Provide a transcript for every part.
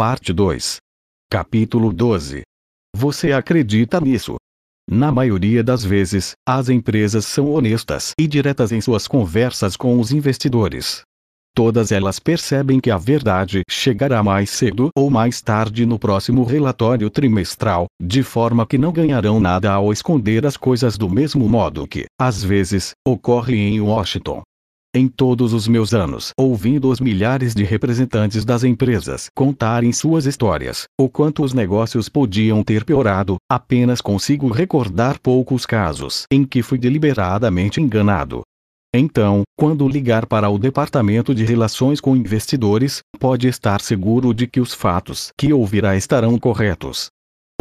Parte 2. Capítulo 12. Você acredita nisso? Na maioria das vezes, as empresas são honestas e diretas em suas conversas com os investidores. Todas elas percebem que a verdade chegará mais cedo ou mais tarde no próximo relatório trimestral, de forma que não ganharão nada ao esconder as coisas do mesmo modo que, às vezes, ocorre em Washington. Em todos os meus anos, ouvindo os milhares de representantes das empresas contarem suas histórias, o quanto os negócios podiam ter piorado, apenas consigo recordar poucos casos em que fui deliberadamente enganado. Então, quando ligar para o Departamento de Relações com Investidores, pode estar seguro de que os fatos que ouvirá estarão corretos.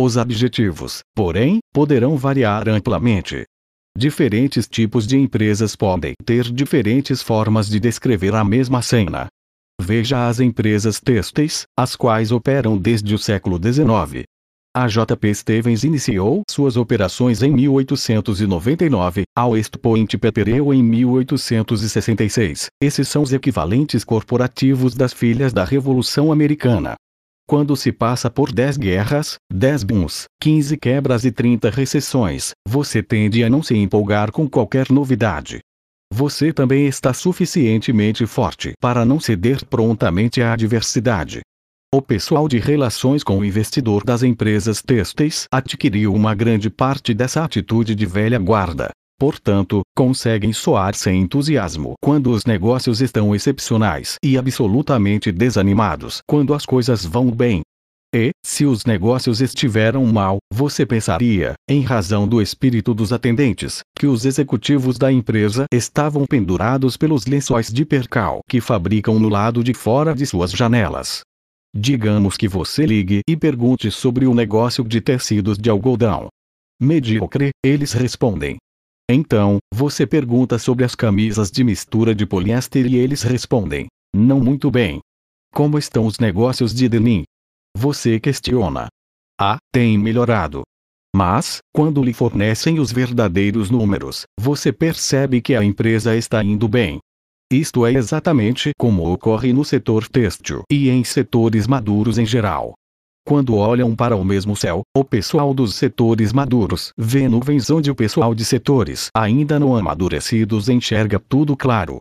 Os objetivos, porém, poderão variar amplamente. Diferentes tipos de empresas podem ter diferentes formas de descrever a mesma cena. Veja as empresas têxteis, as quais operam desde o século XIX. A J.P. Stevens iniciou suas operações em 1899, a West Point Petereu em 1866. Esses são os equivalentes corporativos das filhas da Revolução Americana. Quando se passa por 10 guerras, 10 booms, 15 quebras e 30 recessões, você tende a não se empolgar com qualquer novidade. Você também está suficientemente forte para não ceder prontamente à adversidade. O pessoal de relações com o investidor das empresas têxteis adquiriu uma grande parte dessa atitude de velha guarda portanto, conseguem soar sem entusiasmo quando os negócios estão excepcionais e absolutamente desanimados quando as coisas vão bem. E, se os negócios estiveram mal, você pensaria, em razão do espírito dos atendentes, que os executivos da empresa estavam pendurados pelos lençóis de percal que fabricam no lado de fora de suas janelas. Digamos que você ligue e pergunte sobre o negócio de tecidos de algodão. Medíocre, eles respondem, então, você pergunta sobre as camisas de mistura de poliéster e eles respondem: Não muito bem. Como estão os negócios de denim? Você questiona. Ah, tem melhorado. Mas, quando lhe fornecem os verdadeiros números, você percebe que a empresa está indo bem. Isto é exatamente como ocorre no setor têxtil e em setores maduros em geral. Quando olham para o mesmo céu, o pessoal dos setores maduros vê nuvens onde o pessoal de setores ainda não amadurecidos enxerga tudo claro.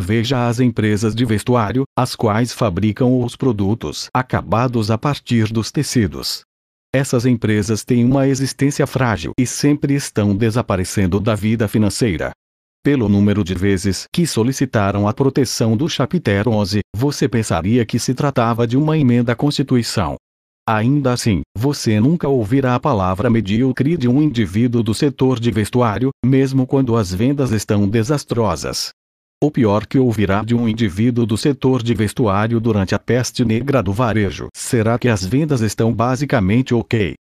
Veja as empresas de vestuário, as quais fabricam os produtos acabados a partir dos tecidos. Essas empresas têm uma existência frágil e sempre estão desaparecendo da vida financeira. Pelo número de vezes que solicitaram a proteção do Chapter 11, você pensaria que se tratava de uma emenda à Constituição. Ainda assim, você nunca ouvirá a palavra medíocre de um indivíduo do setor de vestuário, mesmo quando as vendas estão desastrosas. O pior que ouvirá de um indivíduo do setor de vestuário durante a peste negra do varejo será que as vendas estão basicamente ok.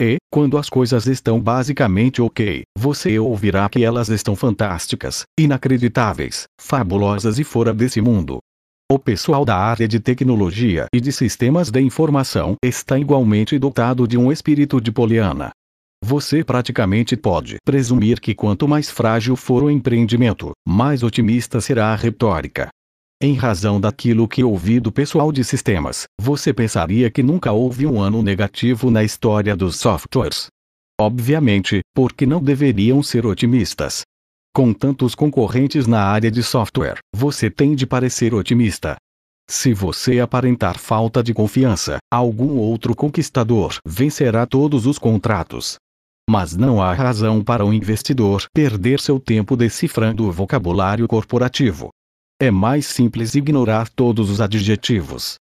E, quando as coisas estão basicamente ok, você ouvirá que elas estão fantásticas, inacreditáveis, fabulosas e fora desse mundo. O pessoal da área de tecnologia e de sistemas de informação está igualmente dotado de um espírito de poliana. Você praticamente pode presumir que quanto mais frágil for o empreendimento, mais otimista será a retórica. Em razão daquilo que ouvi do pessoal de sistemas, você pensaria que nunca houve um ano negativo na história dos softwares. Obviamente, porque não deveriam ser otimistas, com tantos concorrentes na área de software, você tem de parecer otimista. Se você aparentar falta de confiança, algum outro conquistador vencerá todos os contratos. Mas não há razão para o investidor perder seu tempo decifrando o vocabulário corporativo. É mais simples ignorar todos os adjetivos.